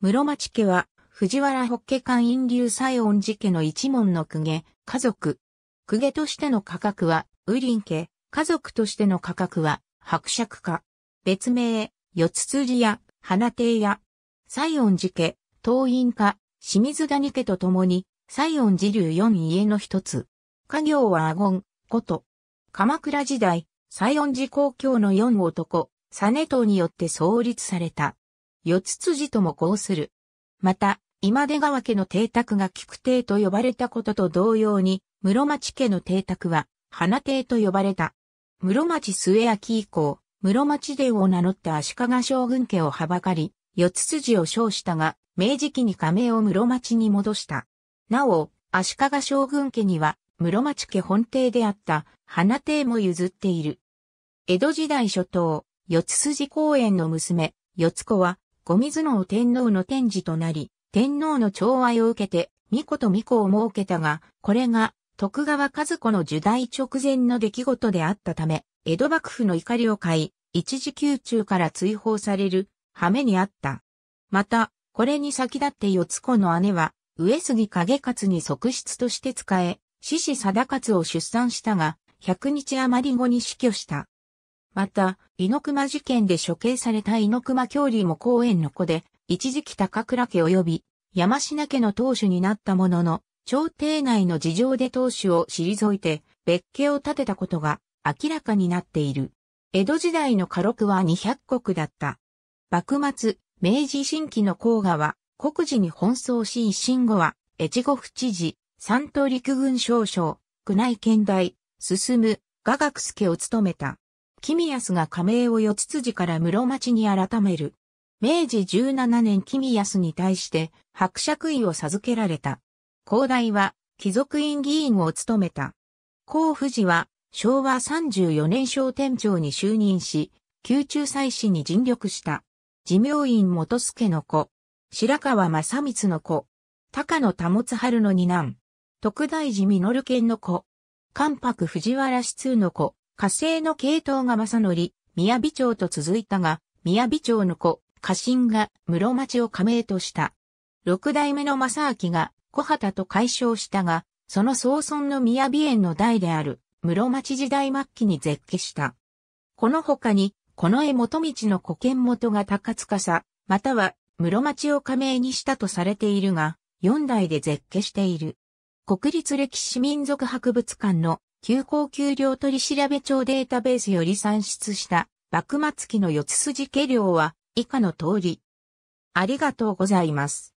室町家は、藤原北家官院流西恩寺家の一門の公家、家族。公家としての価格は、雨林家、家族としての価格は、伯爵家。別名、四つ辻や、花亭や、西恩寺家、東院家、清水谷家と共に、西恩寺流四家の一つ。家業は阿言、こと。鎌倉時代、西恩寺公共の四男、ネ藤によって創立された。四つ辻ともこうする。また、今出川家の邸宅が菊邸と呼ばれたことと同様に、室町家の邸宅は、花邸と呼ばれた。室町末秋以降、室町殿を名乗って足利将軍家をはばかり、四つ辻を称したが、明治期に加盟を室町に戻した。なお、足利将軍家には、室町家本邸であった花邸も譲っている。江戸時代初頭、四つ辻公園の娘、四つ子は、小水の天皇の天示となり、天皇の寵愛を受けて、巫女と巫女を設けたが、これが徳川和子の受代直前の出来事であったため、江戸幕府の怒りを買い、一時宮中から追放される、羽目にあった。また、これに先立って四つ子の姉は、上杉景勝に側室として仕え、獅子定勝を出産したが、100日余り後に死去した。また、猪熊事件で処刑された猪熊教理も公園の子で、一時期高倉家及び山品家の当主になったものの、朝廷内の事情で当主を退いて、別家を建てたことが明らかになっている。江戸時代の家禄は200国だった。幕末、明治新期の甲賀は、国事に奔走し一新後は、越後府知事、三島陸軍少将、宮内県大、進む、雅楽助を務めた。キミヤスが加盟を四つ辻から室町に改める。明治17年キミヤスに対して伯爵位を授けられた。高大は貴族院議員を務めた。高富士は昭和34年小店長に就任し、宮中祭祀に尽力した。寺明院元助の子。白川正光の子。高野保春の二男。徳大寺実剣の子。関白藤原四通の子。火星の系統が正則、宮城町と続いたが、宮城町の子、家臣が室町を加盟とした。六代目の正明が小畑と解消したが、その総尊の宮城園の代である室町時代末期に絶起した。この他に、この絵元道の古剣元が高塚さ、または室町を加盟にしたとされているが、四代で絶起している。国立歴史民族博物館の急行給料取調帳データベースより算出した幕末期の四つ筋計量は以下の通り。ありがとうございます。